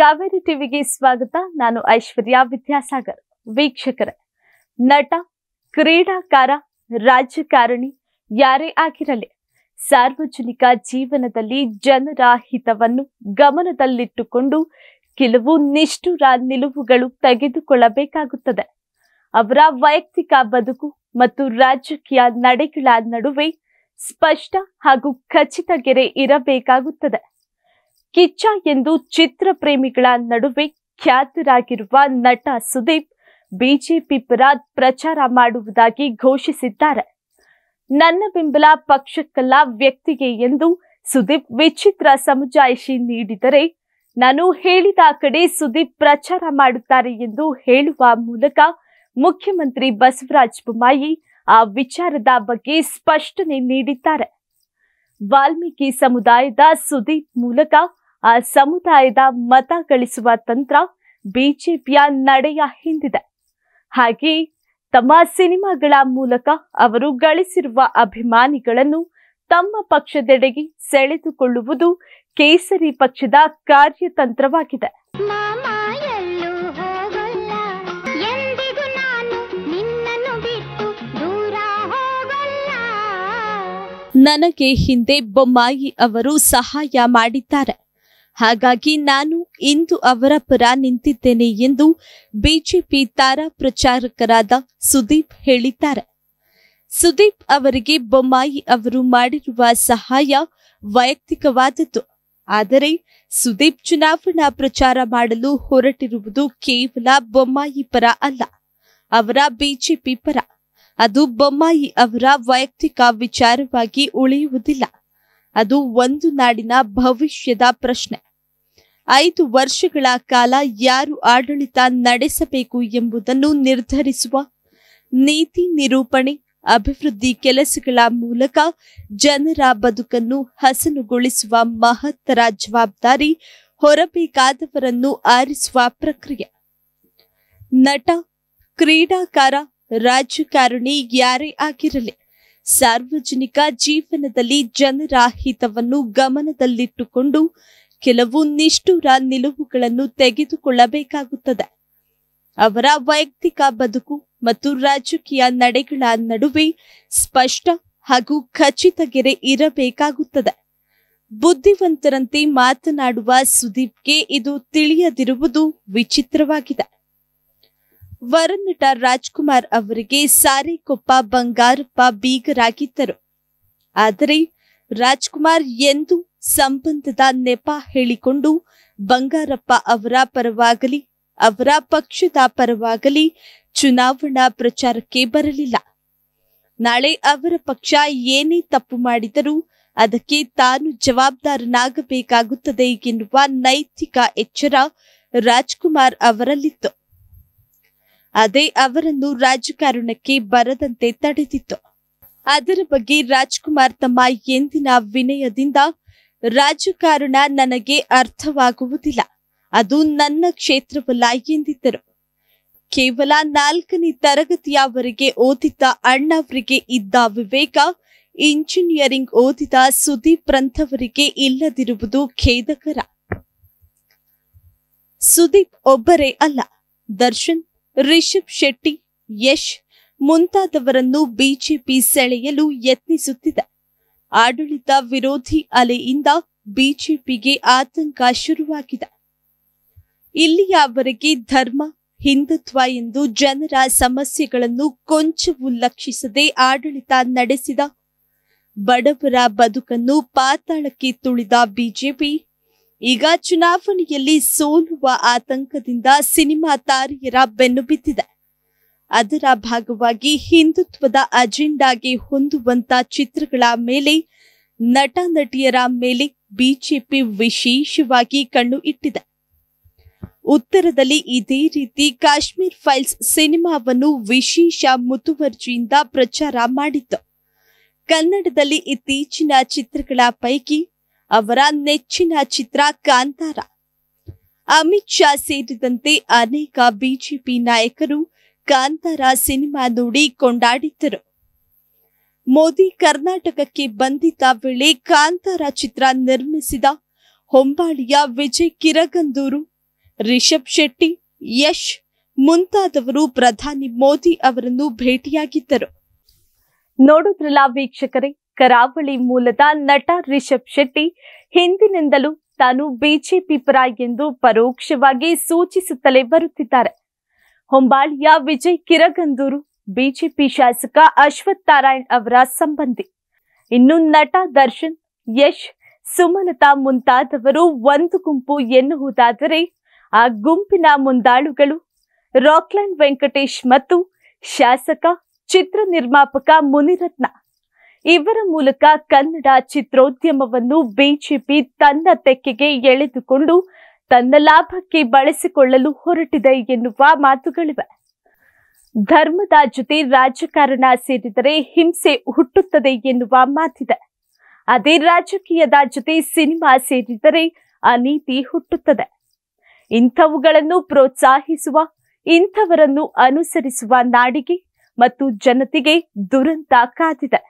ಕಾವೇರಿ ಟಿವಿಗೆ ಸ್ವಾಗತ ನಾನು ಐಶ್ವರ್ಯ ವಿದ್ಯಾಸಾಗರ್ ವೀಕ್ಷಕರ ನಟ ಕ್ರೀಡಾಕಾರ ರಾಜಕಾರಣಿ ಯಾರೇ ಆಗಿರಲಿ ಸಾರ್ವಜನಿಕ ಜೀವನದಲ್ಲಿ ಜನರ ಹಿತವನ್ನು ಗಮನದಲ್ಲಿಟ್ಟುಕೊಂಡು ಕೆಲವು ನಿಷ್ಠುರ ನಿಲುವುಗಳು ತೆಗೆದುಕೊಳ್ಳಬೇಕಾಗುತ್ತದೆ ಅವರ ವೈಯಕ್ತಿಕ ಬದುಕು ಮತ್ತು ರಾಜಕೀಯ ನಡೆಗಳ ನಡುವೆ ಸ್ಪಷ್ಟ ಹಾಗೂ ಖಚಿತ ಗೆರೆ ಇರಬೇಕಾಗುತ್ತದೆ ಕಿಚ್ಚ ಎಂದು ಚಿತ್ರ ಪ್ರೇಮಿಗಳ ನಡುವೆ ಖ್ಯಾತರಾಗಿರುವ ನಟ ಸುದೀಪ್ ಬಿಜೆಪಿ ಪರ ಪ್ರಚಾರ ಮಾಡುವುದಾಗಿ ಘೋಷಿಸಿದ್ದಾರೆ ನನ್ನ ಬೆಂಬಲ ಪಕ್ಷಕ್ಕಲ್ಲ ವ್ಯಕ್ತಿಗೆ ಎಂದು ಸುದೀಪ್ ವಿಚಿತ್ರ ಸಮಜಾಯಿಷಿ ನೀಡಿದರೆ ನಾನು ಹೇಳಿದ ಕಡೆ ಸುದೀಪ್ ಪ್ರಚಾರ ಮಾಡುತ್ತಾರೆ ಎಂದು ಹೇಳುವ ಮೂಲಕ ಮುಖ್ಯಮಂತ್ರಿ ಬಸವರಾಜ ಬೊಮ್ಮಾಯಿ ಆ ವಿಚಾರದ ಬಗ್ಗೆ ಸ್ಪಷ್ಟನೆ ನೀಡಿದ್ದಾರೆ ವಾಲ್ಮೀಕಿ ಸಮುದಾಯದ ಸುದೀಪ್ ಮೂಲಕ ಆ ಸಮುದಾಯದ ಮತ ಗಳಿಸುವ ತಂತ್ರ ಬಿಜೆಪಿಯ ನಡೆಯ ಹಿಂದಿದೆ ಹಾಗೆ ತಮ್ಮ ಸಿನಿಮಾಗಳ ಮೂಲಕ ಅವರು ಗಳಿಸಿರುವ ಅಭಿಮಾನಿಗಳನ್ನು ತಮ್ಮ ಪಕ್ಷದೆಡೆಗೆ ಸೆಳೆದುಕೊಳ್ಳುವುದು ಕೇಸರಿ ಪಕ್ಷದ ಕಾರ್ಯತಂತ್ರವಾಗಿದೆ ನನಗೆ ಹಿಂದೆ ಬೊಮ್ಮಾಯಿ ಅವರು ಸಹಾಯ ಮಾಡಿದ್ದಾರೆ ಹಾಗಾಗಿ ನಾನು ಇಂದು ಅವರ ಪರ ನಿಂತಿದ್ದೇನೆ ಎಂದು ಬಿಜೆಪಿ ತಾರಾ ಪ್ರಚಾರಕರಾದ ಸುದೀಪ್ ಹೇಳಿದ್ದಾರೆ ಸುದೀಪ್ ಅವರಿಗೆ ಬೊಮ್ಮಾಯಿ ಅವರು ಮಾಡಿರುವ ಸಹಾಯ ವೈಯಕ್ತಿಕವಾದದ್ದು ಆದರೆ ಸುದೀಪ್ ಚುನಾವಣಾ ಪ್ರಚಾರ ಮಾಡಲು ಹೊರಟಿರುವುದು ಕೇವಲ ಬೊಮ್ಮಾಯಿ ಪರ ಅಲ್ಲ ಅವರ ಬಿಜೆಪಿ ಪರ ಅದು ಬೊಮ್ಮಾಯಿ ಅವರ ವೈಯಕ್ತಿಕ ವಿಚಾರವಾಗಿ ಉಳಿಯುವುದಿಲ್ಲ ಅದು ಒಂದು ನಾಡಿನ ಭವಿಷ್ಯದ ಪ್ರಶ್ನೆ ಐದು ವರ್ಷಗಳ ಕಾಲ ಯಾರು ಆಡಳಿತ ನಡೆಸಬೇಕು ಎಂಬುದನ್ನು ನಿರ್ಧರಿಸುವ ನೀತಿ ನಿರೂಪಣೆ ಅಭಿವೃದ್ಧಿ ಕೆಲಸಗಳ ಮೂಲಕ ಜನರ ಬದುಕನ್ನು ಹಸನುಗೊಳಿಸುವ ಮಹತ್ತರ ಜವಾಬ್ದಾರಿ ಹೊರಬೇಕಾದವರನ್ನು ಆರಿಸುವ ಪ್ರಕ್ರಿಯೆ ನಟ ಕ್ರೀಡಾಕಾರ ರಾಜಕಾರಣಿ ಯಾರೇ ಆಗಿರಲಿ ಸಾರ್ವಜನಿಕ ಜೀವನದಲ್ಲಿ ಜನರ ಹಿತವನ್ನು ಗಮನದಲ್ಲಿಟ್ಟುಕೊಂಡು ಕೆಲವು ನಿಷ್ಠುರ ನಿಲುವುಗಳನ್ನು ತೆಗೆದುಕೊಳ್ಳಬೇಕಾಗುತ್ತದೆ ಅವರ ವೈಯಕ್ತಿಕ ಬದುಕು ಮತ್ತು ರಾಜಕೀಯ ನಡೆಗಳ ನಡುವೆ ಸ್ಪಷ್ಟ ಹಾಗೂ ಖಚಿತಗೆರೆ ಇರಬೇಕಾಗುತ್ತದೆ ಬುದ್ಧಿವಂತರಂತೆ ಮಾತನಾಡುವ ಸುದೀಪ್ಗೆ ಇದು ತಿಳಿಯದಿರುವುದು ವಿಚಿತ್ರವಾಗಿದೆ ವರನಟ ರಾಜ್ಕುಮಾರ್ ಅವರಿಗೆ ಸಾರಿಕೊಪ್ಪ ಬಂಗಾರಪ್ಪ ಬೀಗರಾಗಿದ್ದರು ಆದರೆ ರಾಜ್ಕುಮಾರ್ ಎಂದು ಸಂಬಂಧದ ನೆಪ ಹೇಳಿಕೊಂಡು ಬಂಗಾರಪ್ಪ ಅವರ ಪರವಾಗಲಿ ಅವರ ಪಕ್ಷದ ಪರವಾಗಲಿ ಚುನಾವಣಾ ಪ್ರಚಾರಕ್ಕೆ ಬರಲಿಲ್ಲ ನಾಳೆ ಅವರ ಪಕ್ಷ ಏನೇ ತಪ್ಪು ಮಾಡಿದರೂ ಅದಕ್ಕೆ ತಾನು ಜವಾಬ್ದಾರನಾಗಬೇಕಾಗುತ್ತದೆ ಎನ್ನುವ ನೈತಿಕ ಎಚ್ಚರ ರಾಜ್ಕುಮಾರ್ ಅವರಲ್ಲಿತ್ತು ಅದೇ ಅವರನ್ನು ರಾಜಕಾರಣಕ್ಕೆ ಬರದಂತೆ ತಡೆದಿತ್ತು ಅದರ ಬಗ್ಗೆ ರಾಜ್ಕುಮಾರ್ ತಮ್ಮ ಎಂದಿನ ವಿನಯದಿಂದ ರಾಜಕಾರಣ ನನಗೆ ಅರ್ಥವಾಗುವುದಿಲ್ಲ ಅದು ನನ್ನ ಕ್ಷೇತ್ರವಲ್ಲ ಎಂದಿದ್ದರು ಕೇವಲ ನಾಲ್ಕನೇ ತರಗತಿಯವರೆಗೆ ಓದಿದ್ದ ಅಣ್ಣವರಿಗೆ ಇದ್ದ ವಿವೇಕ ಇಂಜಿನಿಯರಿಂಗ್ ಓದಿದ ಸುದೀಪ್ ರಂಥವರಿಗೆ ಇಲ್ಲದಿರುವುದು ಖೇದಕರ ಸುದೀಪ್ ಒಬ್ಬರೇ ಅಲ್ಲ ದರ್ಶನ್ ರಿಷಬ್ ಶೆಟ್ಟಿ ಯಶ್ ಮುಂತಾದವರನ್ನು ಬಿಜೆಪಿ ಸೆಳೆಯಲು ಯತ್ನಿಸುತ್ತಿದೆ ಆಡಳಿತ ವಿರೋಧಿ ಅಲೆಯಿಂದ ಬಿಜೆಪಿಗೆ ಆತಂಕ ಶುರುವಾಗಿದೆ ಇಲ್ಲಿಯವರೆಗೆ ಧರ್ಮ ಹಿಂದುತ್ವ ಎಂದು ಜನರ ಸಮಸ್ಯೆಗಳನ್ನು ಕೊಂಚವೂ ಲಕ್ಷಿಸದೆ ಆಡಳಿತ ನಡೆಸಿದ ಬಡವರ ಬದುಕನ್ನು ಪಾತಾಳಕ್ಕೆ ತುಳಿದ ಬಿಜೆಪಿ ಈಗ ಚುನಾವಣೆಯಲ್ಲಿ ಸೋಲುವ ಆತಂಕದಿಂದ ಸಿನಿಮಾ ತಾರೆಯರ ಬೆನ್ನು ಬಿದ್ದಿದೆ ಅದರ ಭಾಗವಾಗಿ ಹಿಂದುತ್ವದ ಅಜೆಂಡಾಗೆ ಹೊಂದುವಂತ ಚಿತ್ರಗಳ ಮೇಲೆ ನಟ ನಟಿಯರ ಮೇಲೆ ಬಿಜೆಪಿ ವಿಶೇಷವಾಗಿ ಕಣ್ಣು ಇಟ್ಟಿದೆ ಉತ್ತರದಲ್ಲಿ ಇದೇ ರೀತಿ ಕಾಶ್ಮೀರ್ ಫೈಲ್ಸ್ ಸಿನಿಮಾವನ್ನು ವಿಶೇಷ ಮುತುವರ್ಜಿಯಿಂದ ಪ್ರಚಾರ ಮಾಡಿತ್ತು ಕನ್ನಡದಲ್ಲಿ ಇತ್ತೀಚಿನ ಚಿತ್ರಗಳ ಪೈಕಿ ಅವರ ನೆಚ್ಚಿನ ಚಿತ್ರ ಕಾಂತಾರ ಅಮಿತ್ ಶಾ ಸೇರಿದಂತೆ ಅನೇಕ ಬಿಜೆಪಿ ನಾಯಕರು ಕಾಂತಾರ ಸಿನಿಮಾ ನೋಡಿ ಕೊಂಡಾಡಿದ್ದರು ಮೋದಿ ಕರ್ನಾಟಕಕ್ಕೆ ಬಂದಿದ್ದ ವೇಳೆ ಕಾಂತಾರ ಚಿತ್ರ ನಿರ್ಮಿಸಿದ ಹೊಂಬಾಳಿಯ ವಿಜಯ್ ಕಿರಗಂದೂರು ರಿಷಬ್ ಶೆಟ್ಟಿ ಯಶ್ ಮುಂತಾದವರು ಪ್ರಧಾನಿ ಮೋದಿ ಅವರನ್ನು ಭೇಟಿಯಾಗಿದ್ದರು ನೋಡುದ್ರಲ್ಲ ವೀಕ್ಷಕರೇ ಕರಾವಳಿ ಮೂಲದ ನಟ ರಿಷಬ್ ಶೆಟ್ಟಿ ಹಿಂದಿನಿಂದಲೂ ತಾನು ಬಿಜೆಪಿ ಪರ ಎಂದು ಪರೋಕ್ಷವಾಗಿ ಸೂಚಿಸುತ್ತಲೇ ಬರುತ್ತಿದ್ದಾರೆ ಹೊಂಬಾಳಿಯ ವಿಜಯ್ ಕಿರಗಂದೂರು ಬಿಜೆಪಿ ಶಾಸಕ ಅಶ್ವಥ್ ನಾರಾಯಣ್ ಅವರ ಸಂಬಂಧಿ ಇನ್ನು ನಟ ದರ್ಶನ್ ಯಶ್ ಸುಮಲತಾ ಮುಂತಾದವರು ಒಂದು ಗುಂಪು ಎನ್ನುವುದಾದರೆ ಆ ಗುಂಪಿನ ಮುಂದಾಳುಗಳು ರಾಕ್ಲ್ಯಾಂಡ್ ವೆಂಕಟೇಶ್ ಮತ್ತು ಶಾಸಕ ಚಿತ್ರ ನಿರ್ಮಾಪಕ ಮುನಿರತ್ನ ಇವರ ಮೂಲಕ ಕನ್ನಡ ಚಿತ್ರೋದ್ಯಮವನ್ನು ಬಿಜೆಪಿ ತನ್ನ ತೆಕ್ಕೆಗೆ ಎಳೆದುಕೊಂಡು ತನ್ನ ಲಾಭಕ್ಕೆ ಬಳಸಿಕೊಳ್ಳಲು ಹೊರಟಿದೆ ಎನ್ನುವ ಮಾತುಗಳಿವೆ ಧರ್ಮದ ಜೊತೆ ರಾಜಕಾರಣ ಸೇರಿದರೆ ಹಿಂಸೆ ಹುಟ್ಟುತ್ತದೆ ಎನ್ನುವ ಮಾತಿದೆ ಅದೇ ರಾಜಕೀಯದ ಜೊತೆ ಸಿನಿಮಾ ಸೇರಿದರೆ ಅನೀತಿ ಹುಟ್ಟುತ್ತದೆ ಇಂಥವುಗಳನ್ನು ಪ್ರೋತ್ಸಾಹಿಸುವ ಇಂಥವರನ್ನು ಅನುಸರಿಸುವ ನಾಡಿಗೆ ಮತ್ತು ಜನತೆಗೆ ದುರಂತ ಕಾದಿದೆ